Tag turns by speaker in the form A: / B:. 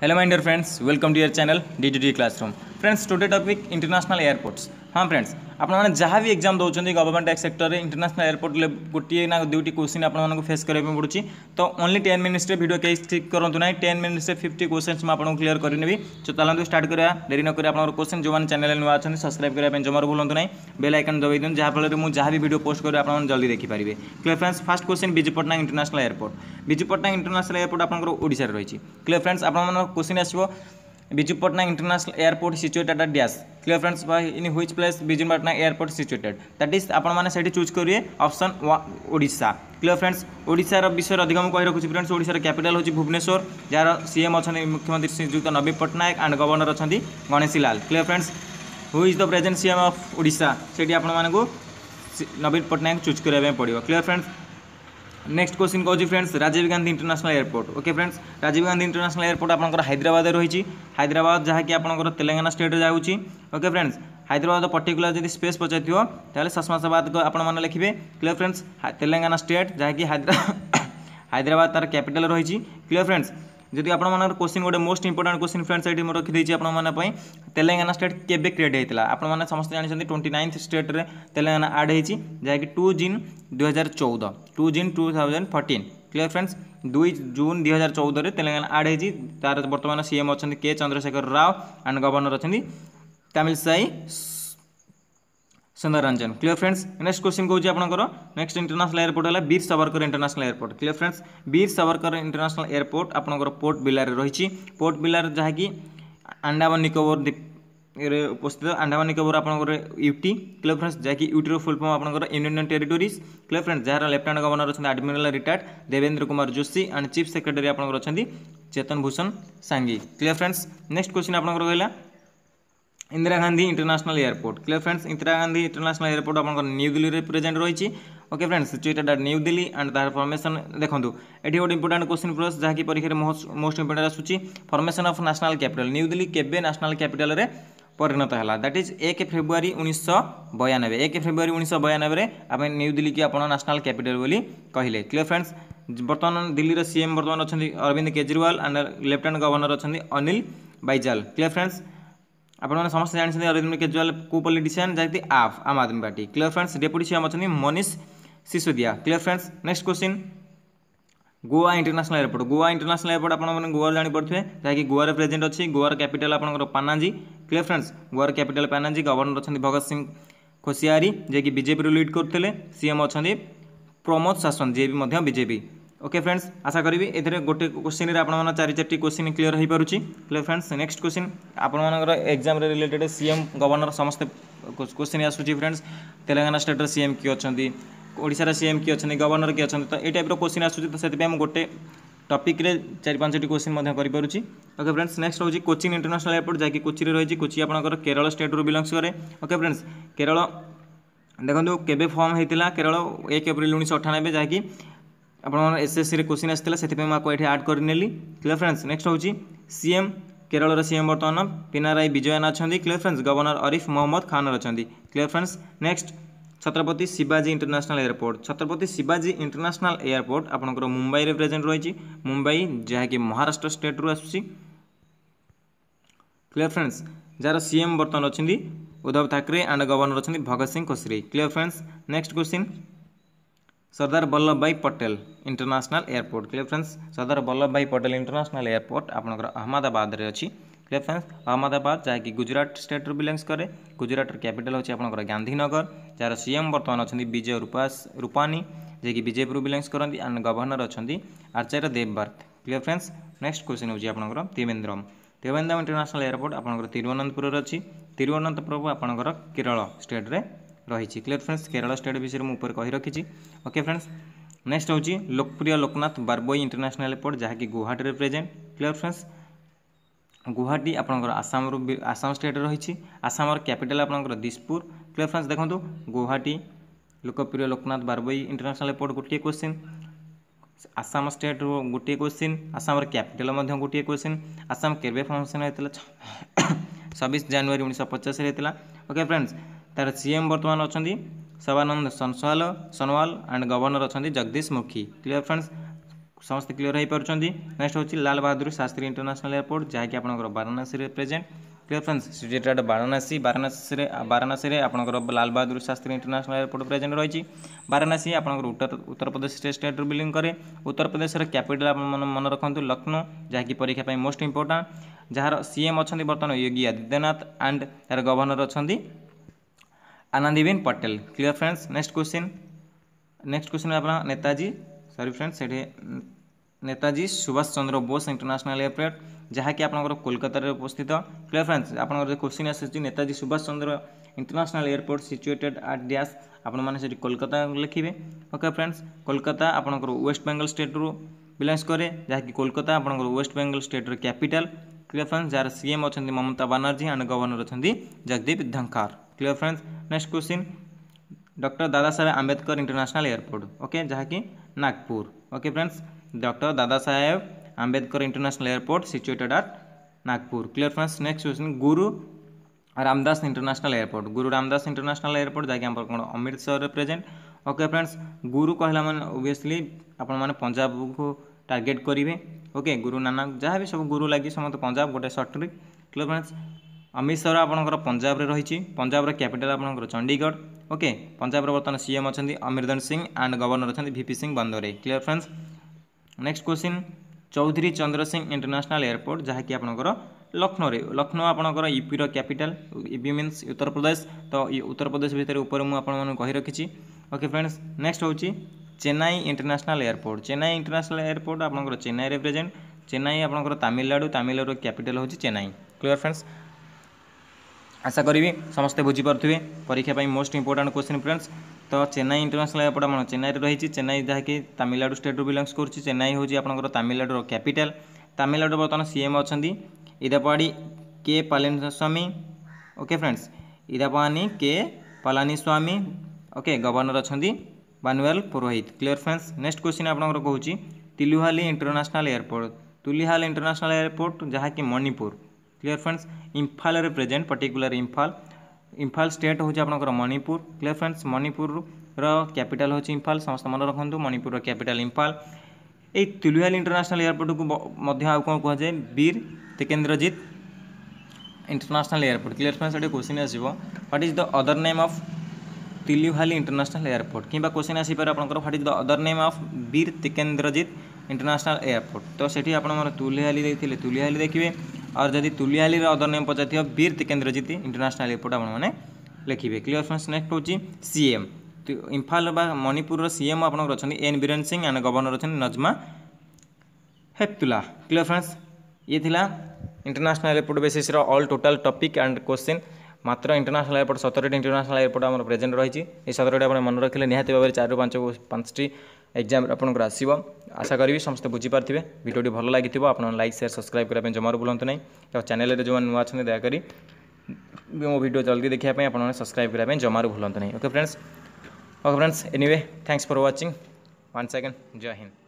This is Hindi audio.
A: Hello my dear friends welcome to your channel D two D classroom friends today topic international airports हाँ फ्रेंड्स আপনার যা বি এক্সাম দেওয়া গভর্নমেন্ট সেক্টরে ইন্টারন্যাশনাল এয়ারপোর্ট গোটিয়ে না দুইটি কোশ্চিন আপনার ফেস করা পড়ুছি তো অনলি টেন মিনিটসে ভিডিও কেস ঠিক করতু না টেন মিনিটসে ফিফটি কোশ্চেন্স মু আপনার ক্লিয়ার করে নেবি তো চালু স্টার্ট করা ডেরি নক আপনার কোশ্চেন যে চ্যানেল নূয়া অনেক সবসক্রাইব করা জমার ভুলতু না বেল আইকন দবাই দিন যাফলে মু যা বি ভিডিও পোস্ট করে আপনার জলদি দেখিপারে clear friends first question Biju Patnaik international airport Biju Patnaik international airport আপনার ওড়িশার রয়েছে ক্লিয়ার ফ্রেন্ডস আপনার কোশ্চিন আসবে Biju Patna International Airport situated at Dias. Clear friends, in which place Biju Patna Airport situated? That is आपण माने सेठी चूज करिए ऑप्शन ओडिशा. क्लीयर फ्रेंड्स ओडार विषय अधिक मुझे कही रखुच्छी फ्रेंड्स ओडार क्यापिटाल हूँ भुवनेश्वर जार सीएम अच्छा मुख्यमंत्री श्रीजुक्त नवीन पट्टनायक आंड गवर्नर अच्छा Ganeshi Lal clear friends who is the present CM of ओडा से आपण नवीन पट्टनायक चूज करने पड़ो क्लीयर फ्रेंड्स नेक्स्ट क्वेश्चन कौन friends Rajiv Gandhi international airport okay friends Rajiv Gandhi international airport आपंकर हाइद्राबाद रही हाइद्राबाद जहाँकि आपंकर तेलंगाना स्टेट्रे जाऊँच ओके फ्रेंड्स हाइद्राबाद पर्टिकुलर जब स्पेस पचार थो तो सषमाबाद आपने लिखे क्लियर फ्रेंड्स तेलंगाना स्टेट जहाँकि हाइद्रा हाइद्राबाद तार कैपिटाल रही क्लियर फ्रेंड्स যদি আপনার কোশ্চিন গোটে মোস্ট ইম্পর্টাট কোশ্চিন ফ্রেন্ডস এটি রখিদেছি আপনার তেলেঙ্গানা স্টেট কেবে ক্রিয়েট হয়েছিল আপনার সমস্ত জাঁচান টোয়েন্টি নাইন্থ স্টেট্রে তেলেঙ্গানা আড হয়েছি যা কি টু জিন দুই হাজার চৌদ two June two thousand fourteen clear friends দুই জুন দুই হাজার চৌদরে তেলেঙ্গানা আড হয়েছি তার বর্তমান সিএম অনেক K Chandrashekar Rao and governor অনেক Tamilisai Soundararajan clear friends next question कौन आप नेक्स्ट इंटरनेशनल एयरपोर्ट है Veer Savarkar international airport clear friends Veer Savarkar international airport आप पोर्ट बिलारे रही पोर्ट बिलार जहाँकि आंडामान निकोबर द्वीप उपस्थित आंडामान निकोबर आपंकर यूटी क्लियर फ्रेंड्स जहाँकि यूटीर फुल फर्म आपंकर यूनियन टेरीटोरीज क्लियर फ्रेंड्स जार लेफ्टनाट गवर्नर अच्छा admiral retired Devendra Kumar Joshi and chief secretary आप चेतन भूषण सांगी क्लियर फ्रेंड्स नेक्स्ट क्वेश्चन आपको रहा Indira Gandhi international airport clear friends Indira Gandhi international airport আপনার নিউ দিল্লি প্রেজেন্ট রয়েছে okay friends situated at New Delhi and তার ফর্মেসন দেখুন এটি গোটে ইম্পর্টাট কোশ্চিন প্লস যা কি পরীক্ষার মোস্ট ইম্পর্টাট আসুচি formation of national capital New Delhi কেবে ন্যাশনাল ক্যাপিটালের পরিণত হল দ্যাট ইজ এক ফেব্রুয়ারি উনিশশো বয়ানবে এক ফেব্রুয়ারি উনিশশো বয়ানবে আপনি নিউ দিল্লি কি আপনার ন্যাশনাল ক্যাপিটাল বলে কহিলেন ক্লিয়ার ফ্রেন্ডস বর্তমান দিল্লির সিএম বর্তমান Arvind Kejriwal and lieutenant governor Anil Baijal clear friends ଆପଣମାନେ ସମସ୍ତେ ଜାଣିଛନ୍ତି ଅରବିନ୍ଦ କେଜରିୱାଲ କୋ ପଲିଟିସିଆନ୍ ଯାହାକି of Aam Aadmi Party clear friends deputy CM ଅଛନ୍ତି Manish Sisodia clear friends next question Goa international airport Goa international airport ଆପଣମାନେ ଗୋଆରେ ଜାଣିପାରୁଥିବେ ଯାହାକି ଗୋଆରେ ପ୍ରେଜେଣ୍ଟ ଅଛି ଗୋଆର କ୍ୟାପିଟାଲ ଆପଣଙ୍କର ପାନାଜୀ କ୍ଲିୟର ଫ୍ରେଣ୍ଡସ୍ ଗୋଆର କ୍ୟାପିଟାଲ ପାନାଜୀ ଗଭର୍ଣ୍ଣର ଅଛନ୍ତି ଭଗତ ସିଂ ଖୋସିଆରୀ ଯିଏକି ବିଜେପିରୁ ଲିଡ୍ କରୁଥିଲେ ସିଏମ୍ ଅଛନ୍ତି ପ୍ରମୋଦ ଶାସନ ଯିଏ ବି ମଧ୍ୟ ବିଜେପି ওকে ফ্রেন্ডস আশা করি এতে গোটে কোশ্চিন্রে আপনার চারি চারটি কোশ্চিন ক্লিয়ার হয়ে পুছি ক্লিয়ার ফ্রেন্ডস নেক্সট কোশ্চিন আপনার এক্সামে রিলেটেড সিএম গভর্নর সমস্ত কোশ্চিন আসুচি ফ্রেন্ডস তেলেঙ্গানা স্টেটর সিএম কি অনেক ଓଡ଼ିଶାର ସିଏମ୍ କିଏ ଅଛନ୍ତି ଗଭର୍ଣ୍ଣର କିଏ ଅଛନ୍ତି ତ ଏଇ ଟାଇପ୍ର କୋଶ୍ଚିନ୍ ଆସୁଛି ତ ସେଥିପାଇଁ ମୁଁ ଗୋଟେ ଟପିକ୍ରେ ଚାରି ପାଞ୍ଚଟି କୋଶ୍ଚିନ୍ ମଧ୍ୟ କରିପାରୁଛି ଓକେ ଫ୍ରେଣ୍ଡସ୍ ନେକ୍ସଟ ହେଉଛି କୋଚିନ୍ ଇଣ୍ଟରନ୍ୟାସନାଲ ଏୟାରପୋର୍ଟ ଯାହାକି କୋଚିରେ ରହିଛି କୋଚି ଆପଣଙ୍କର କେରଳ ଷ୍ଟେଟ୍ରୁ ବିଲଙ୍ଗସ୍ କରେ ଓକେ ଫ୍ରେଣ୍ଡସ୍ କେରଳ ଦେଖନ୍ତୁ କେବେ ଫର୍ମ ହୋଇଥିଲା କେରଳ ଏକ ଏପ୍ରିଲ ଉଣେଇଶହ ଅଠାନବେ ଯାହାକି ଆପଣଙ୍କର ଏସ୍ଏସ୍ସିରେ କୋଶ୍ଚିନ୍ ଆସିଥିଲା ସେଥିପାଇଁ ମୁଁ ଆକୁ ଏଠି ଆଡ଼୍ କରିନେଲି କ୍ଲିୟର୍ ଫ୍ରେଣ୍ଡସ୍ ନେକ୍ସଟ ହେଉଛି ସିଏମ୍ କେରଳର ସିଏମ୍ ବର୍ତ୍ତମାନ ପିନାରାଇ ବିଜୟନ୍ ଅଛନ୍ତି clear friends governor Arif Mohammad Khan ଅଛନ୍ତି କ୍ଲିୟର୍ ଫ୍ରେଣ୍ଡସ୍ ନେକ୍ସଟ ଛତ୍ରପତି ଶିବାଜୀ ଇଣ୍ଟରନ୍ୟାସନାଲ୍ ଏୟାରପୋର୍ଟ ଛତ୍ରପତି ଶିବାଜୀ ଇଣ୍ଟରନ୍ୟାସନାଲ୍ ଏୟାରପୋର୍ଟ ଆପଣଙ୍କର ମୁମ୍ବାଇରେ ପ୍ରେଜେଣ୍ଟ ରହିଛି ମୁମ୍ବାଇ ଯାହାକି ମହାରାଷ୍ଟ୍ର ଷ୍ଟେଟ୍ରୁ ଆସୁଛି କ୍ଲିୟର୍ ଫ୍ରେଣ୍ଡସ୍ ଯାହାର ସିଏମ୍ ବର୍ତ୍ତମାନ ଅଛନ୍ତି ଉଦ୍ଧବ ଠାକରେ ଆଣ୍ଡ ଗଭର୍ଣ୍ଣର ଅଛନ୍ତି Bhagat Singh Koshyari clear friends next question Sardar Vallabhbhai Patel international airport clear friends Sardar Vallabhbhai Patel international airport আপনার আহমেদাবাদে অছি ক্লিয়ার ফ্রেন্ডস আহমেদাবাদ যাকি গুজরাট স্টেট্রু বিলংস করে গুজরাটর ক্যাপিটাল হচ্ছে আপনার গান্ধীনগর যার সিএম বর্তমান অনেক বিজয় রূপাস রূপানী যিনি বিজেপির বিলংস করতে আন্ড গভর্নর অনেক Acharya Devvrat clear friends next question হচ্ছে আপনার ত্রিবেন্দ্রম ত্রিবেন্দ্রম ইন্টরন্যাশনাল এয়ারপোর্ট আপনার তিরুবনন্তপুরের অনেক তিরুবনন্তপুরম আপনার কেরল স্টেট্রে ରହିଛି କ୍ଲିୟର ଫ୍ରେଣ୍ଡସ୍ କେରଳ ଷ୍ଟେଟ୍ ବିଷୟରେ ମୁଁ ଉପରେ କହି ରଖିଛି ଓକେ ଫ୍ରେଣ୍ଡସ୍ ନେକ୍ସଟ ହେଉଛି ଲୋକପ୍ରିୟ ଲୋକନାଥ ବାରବୋଇ ଇଣ୍ଟରନ୍ୟାସନାଲ୍ ଏୟାରପୋର୍ଟ ଯାହାକି ଗୁଆହାଟୀରେ ପ୍ରେଜେଣ୍ଟ କ୍ଲିୟର ଫ୍ରେଣ୍ଡସ୍ গুয়াহাটি আপনার আসামর আসাম স্টেট রয়েছে আসামর ক্যাপিটাল আপনার দিসপুর ক্লিয়ার ফ্রেন্ডস দেখুন গুয়াহাটি লোকপ্রিয় লোকনাথ বারবই ইন্টারন্যাশনাল এয়ারপোর্ট গোটিয়ে কোশ্চিন আসাম স্টেট গোটিয়ে কোশ্চিন আসামর ক্যাপিটাল গোটিয়ে কোশ্চিন আসাম কেবে ফর্মেসন হয়েছিল ছবিশ জানুয়ারি উনিশশো পচাশে হয়েছিল ওকে ফ্রেন্ডস ତା'ର ସିଏମ୍ ବର୍ତ୍ତମାନ ଅଛନ୍ତି ସର୍ବାନନ୍ଦ ସୋନୋୱାଲ ସୋନୱାଲ ଆଣ୍ଡ ଗଭର୍ଣ୍ଣର ଅଛନ୍ତି ଜଗଦୀଶ ମୁଖୀ କ୍ଲିୟର ଫ୍ରେଣ୍ଡସ୍ ସମସ୍ତେ କ୍ଲିୟର ହୋଇପାରୁଛନ୍ତି ନେକ୍ସଟ ହେଉଛି ଲାଲ ବାହାଦୁର ଶାସ୍ତ୍ରୀ ଇଣ୍ଟରନ୍ୟାସନାଲ ଏୟାରପୋର୍ଟ ଯାହାକି ଆପଣଙ୍କର ବାରାଣାସୀରେ present clear friends situated Varanasi ବାରାଣାସୀରେ ବାରାଣାସୀରେ ଆପଣଙ୍କର Lal Bahadur Shastri international airport present ରହିଛି ବାରାଣାସୀ ଆପଣଙ୍କର ଉତ୍ତର ଉତ୍ତରପ୍ରଦେଶ ଷ୍ଟେଟ୍ରୁ ବିଲିଂ କରେ ଉତ୍ତରପ୍ରଦେଶର କ୍ୟାପିଟାଲ ଆପଣ ମନେ ରଖନ୍ତୁ ଲକ୍ଷ୍ନୌ ଯାହାକି ପରୀକ୍ଷା ପାଇଁ ମୋଷ୍ଟ ଇମ୍ପୋର୍ଟାଣ୍ଟ ଯାହାର ସିଏମ୍ ଅଛନ୍ତି ବର୍ତ୍ତମାନ ୟୋଗୀ ଆଦିତ୍ୟନାଥ ଆଣ୍ଡ ଏହାର ଗଭର୍ଣ୍ଣର ଅଛନ୍ତି Anandiben Patel clear friends next question next question है अपना Netaji sorry friends Netaji Subhash Chandra Bose international airport जहाँकि आप कोलकाता अवस्थित क्लियर फ्रेंड्स आप क्वेश्चन आसताजी Subhash Chandra international airport situated at dash ଆପଣମାନେ ସେଠି କୋଲକାତା ଲେଖିବେ ଓକେ ଫ୍ରେଣ୍ଡସ୍ କୋଲକାତା ଆପଣଙ୍କର ୱେଷ୍ଟ ବେଙ୍ଗଲ ଷ୍ଟେଟ୍ରୁ ବିଲଙ୍ଗସ୍ କରେ ଯାହାକି କୋଲକାତା ଆପଣଙ୍କର ୱେଷ୍ଟ ବେଙ୍ଗଲ ଷ୍ଟେଟ୍ର କ୍ୟାପିଟାଲ୍ କ୍ଲିୟର୍ ଫ୍ରେଣ୍ଡସ୍ ଯାହାର ସିଏମ୍ ଅଛନ୍ତି ମମତା ବାନାର୍ଜୀ ଆଣ୍ଡ ଗଭର୍ଣ୍ଣର ଅଛନ୍ତି Jagdeep Dhankhar clear next question doctor Dada Saheb Ambedkar international airport okay जहाँकि Nagpur okay friends doctor Dada Saheb Ambedkar international airport situated at Nagpur clear friends next question Guru Ramdas international airport गुरु रामदास इंटरनेशनल एयरपोर्ट जहाँकि आम कौन अमृतसर प्रेजेंट ओके फ्रेंड्स गुरु कहला मैंने ओबियसली आपण पंजाब को टारगेट करेंगे ओके गुरु नानक जहाँ भी सब गुरु लगी समस्त पंजाब गोटे short trick clear friends Amritsar ଆପଣଙ୍କର ପଞ୍ଜାବରେ ରହିଛି ପଞ୍ଜାବର କ୍ୟାପିଟାଲ୍ ଆପଣଙ୍କର ଚଣ୍ଡିଗଡ଼ ଓକେ ପଞ୍ଜାବର ବର୍ତ୍ତମାନ ସିଏମ୍ ଅଛନ୍ତି ଅମରିନ୍ଦର ସିଂ ଆଣ୍ଡ ଗଭର୍ଣ୍ଣର ଅଛନ୍ତି ଭିପି ସିଂ ବନ୍ଦରେ clear friends next question Chaudhary Chandra Singh international airport ଯାହାକି ଆପଣଙ୍କର ଲକ୍ଷ୍ନୌରେ ଲକ୍ଷ୍ନୌ ଆପଣଙ୍କର ୟୁପିର କ୍ୟାପିଟାଲ୍ ୟୁପି ମିନ୍ସ ଉତ୍ତରପ୍ରଦେଶ ତ ଉତ୍ତରପ୍ରଦେଶ ଭିତରେ ଉପରେ ମୁଁ ଆପଣମାନଙ୍କୁ କହି ରଖିଛି ଓକେ ଫ୍ରେଣ୍ଡସ୍ ନେକ୍ସଟ ହେଉଛି Chennai international airport Chennai international airport ଆପଣଙ୍କର ଚେନ୍ନାଇରେ ପ୍ରେଜେଣ୍ଟ ଚେନ୍ନାଇ ଆପଣଙ୍କର ତାମିଲନାଡ଼ୁ ତାମିଲନାଡ଼ୁର କ୍ୟାପିଟାଲ ହେଉଛି ଚେନ୍ନାଇ କ୍ଲିୟର ଫ୍ରେଣ୍ଡସ୍ আশা করবি সমস্তে বুঝিপারুবে পরীক্ষা মোস্ট ইম্পর্টাট কোশ্চিন ফ্রেন্ডস তো চেন্নাই ইন্টারন্যাশনাল এয়ারপোর্ট আমার চেন্নাইতে রয়েছে চেন্নাই যাকি তামিলনাড়ু স্টেট্রু বিলংস করছে চেন্নাই হচ্ছে আপনার তামিলনাড়ুর ক্যাপিটাল তামিলনাড়ু বর্তমান সিএম অনেক Edappadi K Palaniswami okay friends Edappadi K Palaniswami okay governor অনেক Banwarilal Purohit clear friends next question আপনার কুচি Tulihal international airport Tulihal international airport যাকি Manipur clear friends Imphal present particular Imphal Imphal state हूँ आप Manipur clear friends Manipur capital हूँ इम्फाल समस्त मन रखु मणिपुर कैपिटाल इम्फाल ये तुलुआल इंटरनेशनल एयरपोर्ट को आउ कौन कहुए Bir Tikendrajit international airport clear friends ये क्वेश्चन आसो what is the other name of Tulihal international airport कि क्वेश्चन आसपे आप what is the other name of Bir Tikendrajit international airport तो से आप तुलिहाली देखते तुलिहाली देखिए और जदि तुली आली अदर नेम पचार वीर तिकेन्द्र जीति इंटरनेशनल एयरपोर्ट आपने लिखे क्लीयर अप्सन नेक्स्ट हूँ सीएम इम्फाल मणिपुर सीएम आप N Biren Singh and governor अच्छे नजमा हेपतुला क्लीयर फ्रेंड्स ये थी international airport basis all total topic and question मात्र इंटरनेशनल एयरपोर्ट सतरटी इंटरनेशनल एयरपोर्ट आम प्रेजेंट रही सतरटी आप मन रखिले निहाती भाव चार पांच पांच ଏକ୍ଜାମ୍ ଆପଣଙ୍କର ଆସିବ ଆଶା କରିବି ସମସ୍ତେ ବୁଝିପାରିଥିବେ ଭିଡ଼ିଓଟି ଭଲ ଲାଗିଥିବ ଆପଣ ଲାଇକ୍ ସେୟାର ସବସ୍କ୍ରାଇବ୍ କରିବା ପାଇଁ ଜମାରୁ ଭୁଲନ୍ତୁ ନାହିଁ ଆଉ ଚ୍ୟାନେଲ୍ରେ ଯେଉଁମାନେ ନୂଆ ଅଛନ୍ତି ଦୟାକରି ମୋ ଭିଡ଼ିଓ ଜଲ୍ଦି ଦେଖିବା ପାଇଁ ଆପଣମାନେ ସବସ୍କ୍ରାଇବ୍ କରିବା ପାଇଁ ଜମାରୁ ଭୁଲନ୍ତୁ ନାହିଁ okay friends okay friends anyway thanks for watching ୱାନ୍ସ ସେକେଣ୍ଡ ଜୟ ହିନ୍ଦ